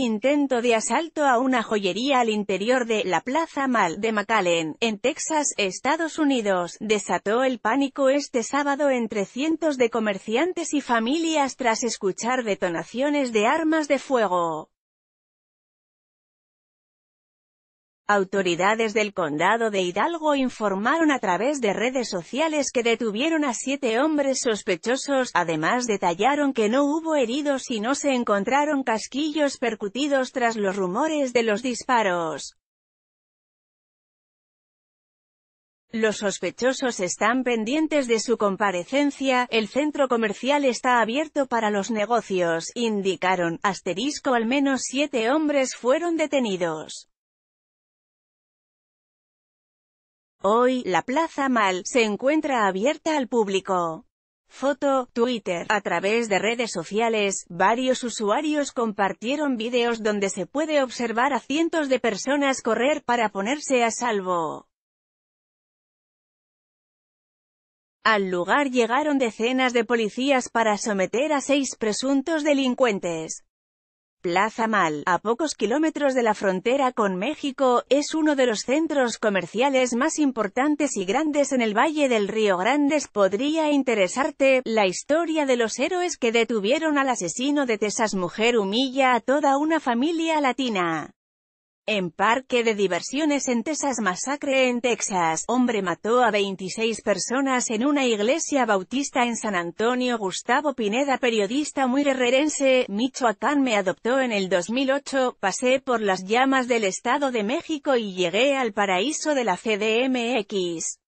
intento de asalto a una joyería al interior de la Plaza Mall de McAllen, en Texas, Estados Unidos, desató el pánico este sábado entre cientos de comerciantes y familias tras escuchar detonaciones de armas de fuego. Autoridades del condado de Hidalgo informaron a través de redes sociales que detuvieron a siete hombres sospechosos, además detallaron que no hubo heridos y no se encontraron casquillos percutidos tras los rumores de los disparos. Los sospechosos están pendientes de su comparecencia, el centro comercial está abierto para los negocios, indicaron, asterisco al menos siete hombres fueron detenidos. Hoy, la Plaza Mal, se encuentra abierta al público. Foto, Twitter. A través de redes sociales, varios usuarios compartieron vídeos donde se puede observar a cientos de personas correr para ponerse a salvo. Al lugar llegaron decenas de policías para someter a seis presuntos delincuentes. Plaza Mal, a pocos kilómetros de la frontera con México, es uno de los centros comerciales más importantes y grandes en el Valle del Río Grandes. Podría interesarte, la historia de los héroes que detuvieron al asesino de Tesas mujer humilla a toda una familia latina. En parque de diversiones en Texas Masacre en Texas, hombre mató a 26 personas en una iglesia bautista en San Antonio Gustavo Pineda periodista muy guerrerense, Michoacán me adoptó en el 2008, pasé por las llamas del Estado de México y llegué al paraíso de la CDMX.